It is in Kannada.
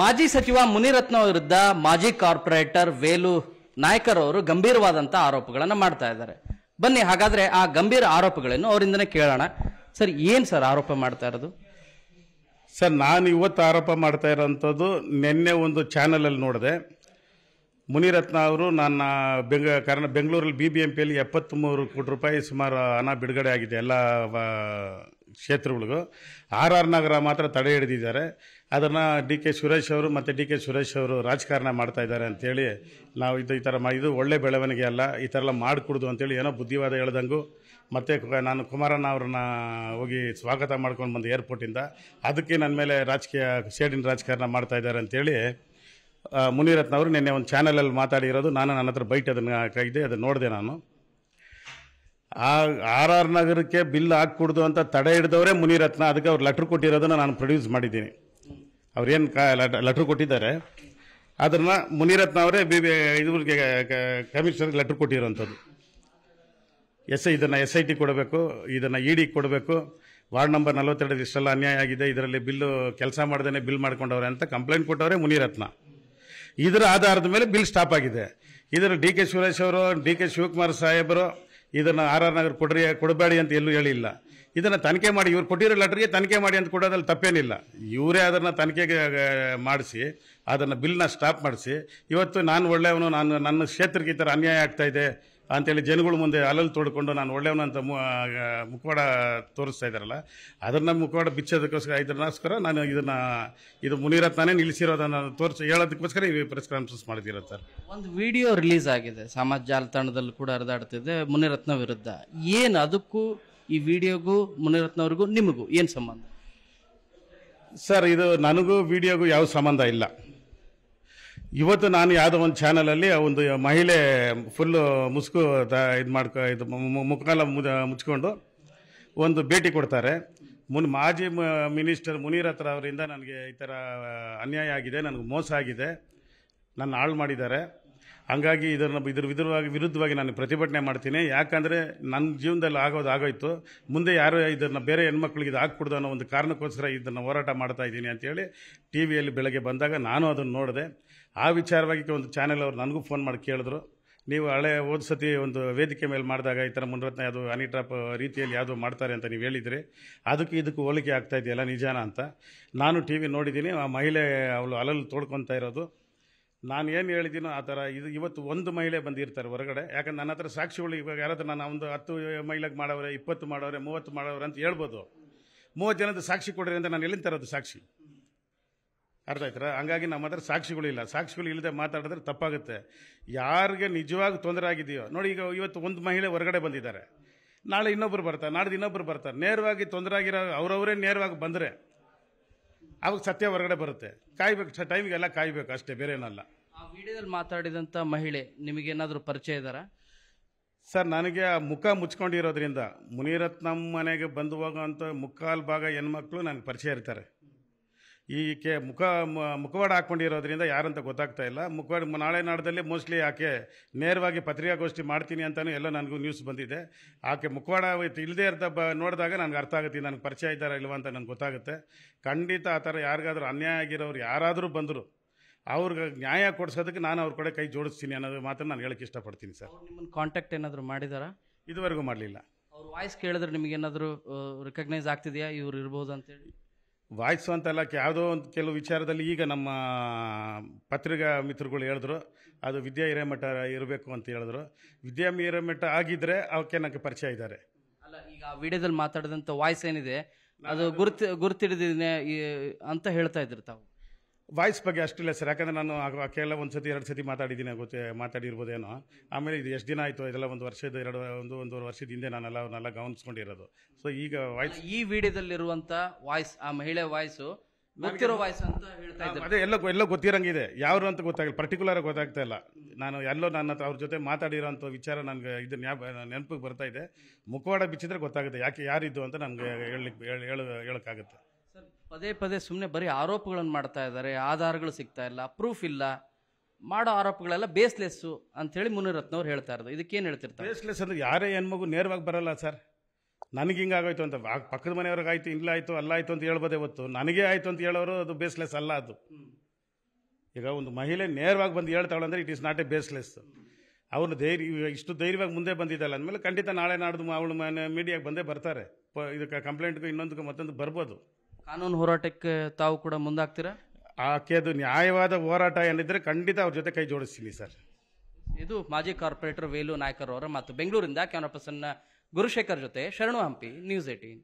ಮಾಜಿ ಸಚಿವ ಮುನಿರತ್ನ ವಿರುದ್ಧ ಮಾಜಿ ಕಾರ್ಪೊರೇಟರ್ ವೇಲು ನಾಯ್ಕರ್ ಅವರು ಗಂಭೀರವಾದಂತ ಆರೋಪಗಳನ್ನು ಮಾಡ್ತಾ ಇದ್ದಾರೆ ಬನ್ನಿ ಹಾಗಾದ್ರೆ ಆ ಗಂಭೀರ ಆರೋಪಗಳನ್ನು ಅವರಿಂದನೇ ಕೇಳೋಣ ಸರ್ ಏನ್ ಸರ್ ಆರೋಪ ಮಾಡ್ತಾ ಇರೋದು ಸರ್ ನಾನು ಇವತ್ತು ಆರೋಪ ಮಾಡ್ತಾ ಇರೋದು ನಿನ್ನೆ ಒಂದು ಅಲ್ಲಿ ನೋಡಿದೆ ಮುನಿರತ್ನ ಅವರು ನನ್ನ ಬೆಂಗ ಕಾರಣ ಬೆಂಗಳೂರಲ್ಲಿ ಬಿ ಬಿ ಎಂ ಪಿಯಲ್ಲಿ ಎಪ್ಪತ್ತ್ಮೂರು ಕೋಟಿ ರೂಪಾಯಿ ಸುಮಾರು ಹಣ ಬಿಡುಗಡೆ ಆಗಿದೆ ಎಲ್ಲ ಕ್ಷೇತ್ರಗಳಿಗೂ ಆರ್ ಆರ್ ನಗರ ಮಾತ್ರ ತಡೆ ಹಿಡಿದಿದ್ದಾರೆ ಅದನ್ನು ಡಿ ಕೆ ಸುರೇಶ್ ಅವರು ಮತ್ತು ಡಿ ಕೆ ಸುರೇಶ್ ಅವರು ರಾಜಕಾರಣ ಮಾಡ್ತಾ ಇದ್ದಾರೆ ಅಂತೇಳಿ ನಾವು ಇದು ಈ ಥರ ಇದು ಒಳ್ಳೆ ಬೆಳವಣಿಗೆ ಅಲ್ಲ ಈ ಥರ ಎಲ್ಲ ಮಾಡಿಕೊಡ್ದು ಅಂತೇಳಿ ಏನೋ ಬುದ್ಧಿವಾದ ಹೇಳ್ದಂಗು ಮತ್ತು ನಾನು ಕುಮಾರಣ್ಣ ಅವ್ರನ್ನ ಹೋಗಿ ಸ್ವಾಗತ ಮಾಡ್ಕೊಂಡು ಬಂದು ಏರ್ಪೋರ್ಟಿಂದ ಅದಕ್ಕೆ ನನ್ನ ಮೇಲೆ ರಾಜಕೀಯ ಸೇಡಿನ ರಾಜಕಾರಣ ಮಾಡ್ತಾ ಇದ್ದಾರೆ ಅಂತೇಳಿ ಮುನಿರತ್ನ ಅವರು ನಿನ್ನೆ ಒಂದು ಚಾನಲಲ್ಲಿ ಮಾತಾಡಿರೋದು ನಾನು ನನ್ನ ಹತ್ರ ಬೈಟ್ ಅದನ್ನು ಕೈದೆ ಅದನ್ನು ನೋಡಿದೆ ನಾನು ಆ ಆರ್ ಆರ್ ನಗರಕ್ಕೆ ಬಿಲ್ ಹಾಕ್ಕೊಡ್ದು ಅಂತ ತಡೆ ಹಿಡಿದವರೇ ಮುನಿರತ್ನ ಅದಕ್ಕೆ ಅವ್ರು ಲೆಟ್ರ್ ಕೊಟ್ಟಿರೋದನ್ನು ನಾನು ಪ್ರೊಡ್ಯೂಸ್ ಮಾಡಿದ್ದೀನಿ ಅವ್ರೇನು ಕ ಲೆಟ್ರ್ ಕೊಟ್ಟಿದ್ದಾರೆ ಅದನ್ನು ಮುನಿರತ್ನ ಅವರೇ ಬಿ ಬಿ ಇದ್ರಿಗೆ ಕಮಿಷನರ್ಗೆ ಲೆಟ್ರ್ ಕೊಟ್ಟಿರೋಂಥದ್ದು ಎಸ್ ಐ ಇದನ್ನು ಎಸ್ ಐ ಟಿ ಕೊಡಬೇಕು ಇದನ್ನು ಇ ಡಿ ಕೊಡಬೇಕು ವಾರ್ಡ್ ನಂಬರ್ ನಲ್ವತ್ತೆರಡು ಇಷ್ಟೆಲ್ಲ ಅನ್ಯಾಯ ಆಗಿದೆ ಇದರಲ್ಲಿ ಬಿಲ್ಲು ಕೆಲಸ ಮಾಡ್ದೇ ಬಿಲ್ ಮಾಡ್ಕೊಂಡವ್ರೆ ಅಂತ ಕಂಪ್ಲೇಂಟ್ ಕೊಟ್ಟವರೇ ಮುನಿರತ್ನ ಇದರ ಆಧಾರದ ಮೇಲೆ ಬಿಲ್ ಸ್ಟಾಪ್ ಆಗಿದೆ ಇದರ ಡಿ ಕೆ ಸುರೇಶ್ ಅವರು ಡಿ ಕೆ ಶಿವಕುಮಾರ್ ಸಾಹೇಬರು ಇದನ್ನು ಆರ್ ಆರ್ ನಗರ್ ಕೊಡ್ರಿ ಕೊಡಬೇಡಿ ಅಂತ ಎಲ್ಲೂ ಹೇಳಿಲ್ಲ ಇದನ್ನು ತನಿಖೆ ಮಾಡಿ ಇವರು ಕೊಟ್ಟಿರೋ ಲೆಟ್ರಿಗೆ ತನಿಖೆ ಮಾಡಿ ಅಂತ ಕೊಡೋದ್ರಲ್ಲಿ ತಪ್ಪೇನಿಲ್ಲ ಇವರೇ ಅದನ್ನು ತನಿಖೆಗೆ ಮಾಡಿಸಿ ಅದನ್ನು ಬಿಲ್ನ ಸ್ಟಾಪ್ ಮಾಡಿಸಿ ಇವತ್ತು ನಾನು ಒಳ್ಳೆಯವನು ನಾನು ನನ್ನ ಕ್ಷೇತ್ರಕ್ಕೆ ಈ ಥರ ಅನ್ಯಾಯ ಆಗ್ತಾಯಿದೆ ಅಂತೇಳಿ ಜನಗಳ ಮುಂದೆ ಅಲಲ್ಲಿ ತೋಡ್ಕೊಂಡು ನಾನು ಒಳ್ಳೆಯವನಂತ ಮುಖವಾಡ ತೋರಿಸ್ತಾ ಇದ್ದಾರಲ್ಲ ಅದನ್ನು ಮುಖವಾಡ ಬಿಚ್ಚೋದಕ್ಕೋಸ್ಕರ ಇದನ್ನೋಸ್ಕರ ನಾನು ಇದನ್ನು ಇದು ಮುನಿರತ್ನೇ ನಿಲ್ಲಿಸಿರೋದನ್ನು ತೋರಿಸಿ ಹೇಳೋದಕ್ಕೋಸ್ಕರ ಈ ಪ್ರೆಸ್ ಕಾನ್ಫರೆನ್ಸ್ ಮಾಡಿದಿರೋದು ಸರ್ ಒಂದು ವಿಡಿಯೋ ರಿಲೀಸ್ ಆಗಿದೆ ಸಮಾಜ ಜಾಲತಾಣದಲ್ಲಿ ಕೂಡ ಹರಿದಾಡ್ತಿದೆ ಮುನಿರತ್ನ ವಿರುದ್ಧ ಏನು ಅದಕ್ಕೂ ಈ ವಿಡಿಯೋಗೂ ಮುನಿರತ್ನವರಿಗೂ ನಿಮಗೂ ಏನು ಸಂಬಂಧ ಸರ್ ಇದು ನನಗೂ ವಿಡಿಯೋಗೂ ಯಾವ ಸಂಬಂಧ ಇಲ್ಲ ಇವತ್ತು ನಾನು ಯಾವುದೋ ಒಂದು ಚಾನಲಲ್ಲಿ ಒಂದು ಮಹಿಳೆ ಫುಲ್ಲು ಮುಸ್ಕು ಇದು ಮಾಡ್ಕೊ ಇದು ಮುಖಾಲ ಮುಚ್ಕೊಂಡು ಒಂದು ಭೇಟಿ ಕೊಡ್ತಾರೆ ಮುನ್ ಮಾಜಿ ಮಿನಿಸ್ಟರ್ ಮುನೀರ್ ಹತ್ರ ಅವರಿಂದ ನನಗೆ ಈ ಥರ ಅನ್ಯಾಯ ಆಗಿದೆ ನನಗೆ ಮೋಸ ಆಗಿದೆ ನನ್ನ ಹಾಳು ಮಾಡಿದ್ದಾರೆ ಹಂಗಾಗಿ ಇದನ್ನು ಇದ್ರ ವಿಧವಾಗಿ ವಿರುದ್ಧವಾಗಿ ನಾನು ಪ್ರತಿಭಟನೆ ಮಾಡ್ತೀನಿ ಯಾಕಂದರೆ ನನ್ನ ಜೀವನದಲ್ಲಿ ಆಗೋದು ಆಗೋಯ್ತು ಮುಂದೆ ಯಾರು ಇದನ್ನು ಬೇರೆ ಹೆಣ್ಮಕ್ಳಿಗೆ ಇದು ಹಾಕ್ಬಿಡ್ದು ಅನ್ನೋ ಒಂದು ಕಾರಣಕ್ಕೋಸ್ಕರ ಇದನ್ನು ಹೋರಾಟ ಮಾಡ್ತಾ ಇದ್ದೀನಿ ಅಂತೇಳಿ ಟಿ ವಿಯಲ್ಲಿ ಬೆಳಗ್ಗೆ ಬಂದಾಗ ನಾನು ಅದನ್ನು ನೋಡಿದೆ ಆ ವಿಚಾರವಾಗಿ ಒಂದು ಚಾನೆಲ್ ಅವರು ನನಗೂ ಫೋನ್ ಮಾಡಿ ಕೇಳಿದ್ರು ನೀವು ಹಳೆ ಹೋದ ಸತಿ ಒಂದು ವೇದಿಕೆ ಮೇಲೆ ಮಾಡಿದಾಗ ಈ ಥರ ಮುನ್ರತ್ನ ಅದು ಅನಿಟ್ರಾಪ್ ರೀತಿಯಲ್ಲಿ ಯಾವುದು ಮಾಡ್ತಾರೆ ಅಂತ ನೀವು ಹೇಳಿದ್ರಿ ಅದಕ್ಕೆ ಇದಕ್ಕೆ ಹೋಲಿಕೆ ಆಗ್ತಾ ಇದೆಯಲ್ಲ ನಿಜಾನ ಅಂತ ನಾನು ಟಿ ವಿ ನೋಡಿದ್ದೀನಿ ಆ ಮಹಿಳೆ ಅವಳು ಅಲಲ್ಲಿ ತೋಡ್ಕೊತಾ ಇರೋದು ನಾನು ಏನು ಹೇಳಿದ್ದೀನೋ ಆ ಥರ ಇದು ಇವತ್ತು ಒಂದು ಮಹಿಳೆ ಬಂದಿರ್ತಾರೆ ಹೊರಗಡೆ ಯಾಕಂದ್ರೆ ನನ್ನ ಹತ್ರ ಸಾಕ್ಷಿಗಳು ಇವಾಗ ಯಾರಾದ್ರೂ ನಾನು ಒಂದು ಹತ್ತು ಮಹಿಳೆಗೆ ಮಾಡೋರೆ ಇಪ್ಪತ್ತು ಮಾಡೋರೆ ಮೂವತ್ತು ಮಾಡೋರೆ ಅಂತ ಹೇಳ್ಬೋದು ಮೂವತ್ತು ಜನದ ಸಾಕ್ಷಿ ಕೊಡ್ರಿ ಅಂತ ನಾನು ಎಲ್ಲಿಂದ ತರೋದು ಸಾಕ್ಷಿ ಅರ್ಥ ಆಯ್ತಾರ ಹಂಗಾಗಿ ನಮ್ಮ ಹತ್ರ ಸಾಕ್ಷಿಗಳಿಲ್ಲ ಸಾಕ್ಷಿಗಳು ಇಲ್ಲದೆ ಮಾತಾಡಿದ್ರೆ ತಪ್ಪಾಗುತ್ತೆ ಯಾರಿಗೆ ನಿಜವಾಗಿ ತೊಂದರೆ ಆಗಿದೆಯೋ ನೋಡಿ ಈಗ ಇವತ್ತು ಒಂದು ಮಹಿಳೆ ಹೊರಗಡೆ ಬಂದಿದ್ದಾರೆ ನಾಳೆ ಇನ್ನೊಬ್ಬರು ಬರ್ತಾರೆ ನಾಡ್ದು ಇನ್ನೊಬ್ಬರು ಬರ್ತಾರೆ ನೇರವಾಗಿ ತೊಂದರೆ ಆಗಿರೋ ಅವರವರೇ ನೇರವಾಗಿ ಬಂದರೆ ಅವಾಗ ಸತ್ಯ ಹೊರಗಡೆ ಬರುತ್ತೆ ಕಾಯ್ಬೇಕು ಟೈಮಿಗೆಲ್ಲ ಕಾಯ್ಬೇಕು ಅಷ್ಟೇ ಬೇರೆ ಏನಲ್ಲ ಆ ವಿಡಿಯೋದಲ್ಲಿ ಮಾತಾಡಿದಂಥ ಮಹಿಳೆ ಏನಾದರೂ ಪರಿಚಯ ಇದಾರ ಸರ್ ನನಗೆ ಆ ಮುಖ ಮುಚ್ಕೊಂಡಿರೋದ್ರಿಂದ ಮುನಿರತ್ನಂ ಮನೆಗೆ ಬಂದು ಅಂತ ಮುಕ್ಕಾಲು ಭಾಗ ಹೆಣ್ಮಕ್ಳು ನನಗೆ ಪರಿಚಯ ಇರ್ತಾರೆ ಈಕೆ ಮುಖ ಮುಖವಾಡ ಹಾಕ್ಕೊಂಡಿರೋದ್ರಿಂದ ಯಾರಂತ ಗೊತ್ತಾಗ್ತಾ ಇಲ್ಲ ಮುಖವಾಡ ನಾಳೆ ನಾಡದಲ್ಲಿ ಮೋಸ್ಟ್ಲಿ ಆಕೆ ನೇರವಾಗಿ ಪತ್ರಿಕಾಗೋಷ್ಠಿ ಮಾಡ್ತೀನಿ ಅಂತಲೂ ಎಲ್ಲ ನನಗೂ ನ್ಯೂಸ್ ಬಂದಿದೆ ಆಕೆ ಮುಖವಾಡ ಇಲ್ಲದೆ ಇರ್ತ ಬ ನೋಡಿದಾಗ ನನಗೆ ಅರ್ಥ ಆಗುತ್ತೆ ನನಗೆ ಪರಿಚಯ ಇದ್ದಾರಾ ಇಲ್ವಾ ಅಂತ ನನಗೆ ಗೊತ್ತಾಗುತ್ತೆ ಖಂಡಿತ ಆ ಥರ ಯಾರಿಗಾದ್ರೂ ಅನ್ಯಾಯ ಆಗಿರೋರು ಯಾರಾದರೂ ಬಂದರು ಅವ್ರಿಗೆ ನ್ಯಾಯ ಕೊಡಿಸೋದಕ್ಕೆ ನಾನು ಅವ್ರ ಕಡೆ ಕೈ ಜೋಡಿಸ್ತೀನಿ ಅನ್ನೋದು ಮಾತ್ರ ನಾನು ಹೇಳಕ್ಕೆ ಇಷ್ಟಪಡ್ತೀನಿ ಸರ್ ನಿಮ್ಮನ್ನು ಕಾಂಟ್ಯಾಕ್ಟ್ ಏನಾದರೂ ಮಾಡಿದಾರಾ ಇದುವರೆಗೂ ಮಾಡಲಿಲ್ಲ ಅವ್ರ ವಾಯ್ಸ್ ಕೇಳಿದ್ರೆ ನಿಮಗೇನಾದರೂ ರಿಕಗ್ನೈಸ್ ಆಗ್ತಿದೆಯಾ ಇವ್ರು ಇರ್ಬೋದು ಅಂತೇಳಿ ವಾಯ್ಸು ಅಂತಲ್ಲ ಯಾವುದೋ ಒಂದು ಕೆಲವು ವಿಚಾರದಲ್ಲಿ ಈಗ ನಮ್ಮ ಪತ್ರಿಕಾ ಮಿತ್ರಗಳು ಹೇಳಿದ್ರು ಅದು ವಿದ್ಯಾ ಹಿರೇಮಠ ಇರಬೇಕು ಅಂತ ಹೇಳಿದ್ರು ವಿದ್ಯಾ ಹಿರೇಮಠ ಆಗಿದ್ದರೆ ಅವಕ್ಕೆ ನನಗೆ ಪರಿಚಯ ಇದ್ದಾರೆ ಅಲ್ಲ ಈಗ ಆ ವಿಡಿಯೋದಲ್ಲಿ ಮಾತಾಡಿದಂಥ ವಾಯ್ಸ್ ಏನಿದೆ ಅದು ಗುರುತು ಗುರ್ತಿಡಿದಿದೆ ಅಂತ ಹೇಳ್ತಾ ಇದ್ರು ತಾವು ವಾಯ್ಸ್ ಬಗ್ಗೆ ಅಷ್ಟಿಲ್ಲ ಸರ್ ಯಾಕಂದರೆ ನಾನು ಎಲ್ಲ ಒಂದು ಸತಿ ಎರಡು ಸತಿ ಮಾತಾಡಿದ್ದೀನಿ ಗೊತ್ತೆ ಮಾತಾಡಿರ್ಬೋದೇನೋ ಆಮೇಲೆ ಇದು ಎಷ್ಟು ದಿನ ಆಯಿತು ಇದೆಲ್ಲ ಒಂದು ವರ್ಷದ ಎರಡು ಒಂದು ಒಂದೂವರೆ ವರ್ಷದ ಹಿಂದೆ ನಾನೆಲ್ಲ ಅವನ್ನೆಲ್ಲ ಗಮನಿಸ್ಕೊಂಡಿರೋದು ಸೊ ಈಗ ವಾಯ್ಸ್ ಈ ವಿಡಿಯೋದಲ್ಲಿರುವಂಥ ವಾಯ್ಸ್ ಆ ಮಹಿಳೆ ವಾಯ್ಸು ಗೊತ್ತಿರೋ ವಾಯ್ಸ್ ಅಂತ ಹೇಳ್ತಾ ಇದ್ದಾರೆ ಅದೇ ಎಲ್ಲ ಎಲ್ಲ ಗೊತ್ತಿರಂಗಿದೆ ಯಾರು ಅಂತ ಗೊತ್ತಾಗಿಲ್ಲ ಪರ್ಟಿಕ್ಯುಲರ್ ಗೊತ್ತಾಗ್ತಾ ಇಲ್ಲ ನಾನು ಎಲ್ಲೋ ನನ್ನ ಅವ್ರ ಜೊತೆ ಮಾತಾಡಿರೋ ವಿಚಾರ ನನಗೆ ಇದು ನೆನಪಿಗೆ ಬರ್ತಾ ಇದೆ ಮುಖವಾಡ ಬಿಚ್ಚಿದ್ರೆ ಗೊತ್ತಾಗುತ್ತೆ ಯಾಕೆ ಯಾರಿದ್ದು ಅಂತ ನನಗೆ ಹೇಳಲಿಕ್ಕೆ ಹೇಳೋಕ್ಕಾಗುತ್ತೆ ಪದೇ ಪದೇ ಸುಮ್ಮನೆ ಬರೀ ಆರೋಪಗಳನ್ನು ಮಾಡ್ತಾ ಇದ್ದಾರೆ ಆಧಾರಗಳು ಸಿಗ್ತಾ ಇಲ್ಲ ಪ್ರೂಫ್ ಇಲ್ಲ ಮಾಡೋ ಆರೋಪಗಳೆಲ್ಲ ಬೇಸ್ಲೆಸ್ಸು ಅಂಥೇಳಿ ಮುನಿರತ್ನವ್ರು ಹೇಳ್ತಾ ಇರೋದು ಇದಕ್ಕೇನು ಹೇಳ್ತಿರ್ತಾರೆ ಬೇಸ್ಲೆಸ್ ಅಂದ್ರೆ ಯಾರೇ ಹೆಣ್ಮಗು ನೇರವಾಗಿ ಬರಲ್ಲ ಸರ್ ನನಗೆ ಹಿಂಗಾಗೋಯ್ತು ಅಂತ ಆಯ್ತು ಇಲ್ಲ ಮನೆಯವ್ರಿಗಾಯ್ತು ಅಲ್ಲ ಅಲ್ಲಾಯಿತು ಅಂತ ಹೇಳ್ಬೋದೇ ಹೊತ್ತು ನನಗೆ ಆಯಿತು ಅಂತ ಹೇಳೋರು ಅದು ಬೇಸ್ಲೆಸ್ ಅಲ್ಲ ಅದು ಈಗ ಒಂದು ಮಹಿಳೆ ನೇರವಾಗಿ ಬಂದು ಹೇಳ್ತಾಳೆ ಅಂದರೆ it is not a baseless ಅವನು ಧೈರ್ಯ ಇಷ್ಟು ಧೈರ್ಯವಾಗಿ ಮುಂದೆ ಬಂದಿದ್ದಲ್ಲ ಅಂದಮೇಲೆ ಖಂಡಿತ ನಾಳೆ ನಾಡ್ದು ಅವಳು ಮೀಡಿಯಾಗೆ ಬಂದೇ ಬರ್ತಾರೆ ಇದಕ್ಕೆ ಕಂಪ್ಲೇಂಟ್ಗೂ ಇನ್ನೊಂದಕ್ಕೆ ಮತ್ತೊಂದು ಬರ್ಬೋದು ಕಾನೂನು ಹೋರಾಟಕ್ಕೆ ತಾವು ಕೂಡ ಮುಂದಾಗ್ತೀರಾ ಆಕೆ ಅದು ನ್ಯಾಯವಾದ ಹೋರಾಟ ಏನಿದ್ರೆ ಖಂಡಿತ ಅವ್ರ ಜೊತೆ ಕೈ ಜೋಡಿಸ್ತೀನಿ ಸರ್ ಇದು ಮಾಜಿ ಕಾರ್ಪೊರೇಟರ್ ವೇಲು ನಾಯ್ಕರ್ ಅವರ ಮತ್ತು ಬೆಂಗಳೂರಿಂದ ಕ್ಯಾಮರಾ ಪರ್ಸನ್ ಗುರುಶೇಖರ್ ಜೊತೆ ಶರಣು ಹಂಪಿ ನ್ಯೂಸ್ ಏಟೀನ್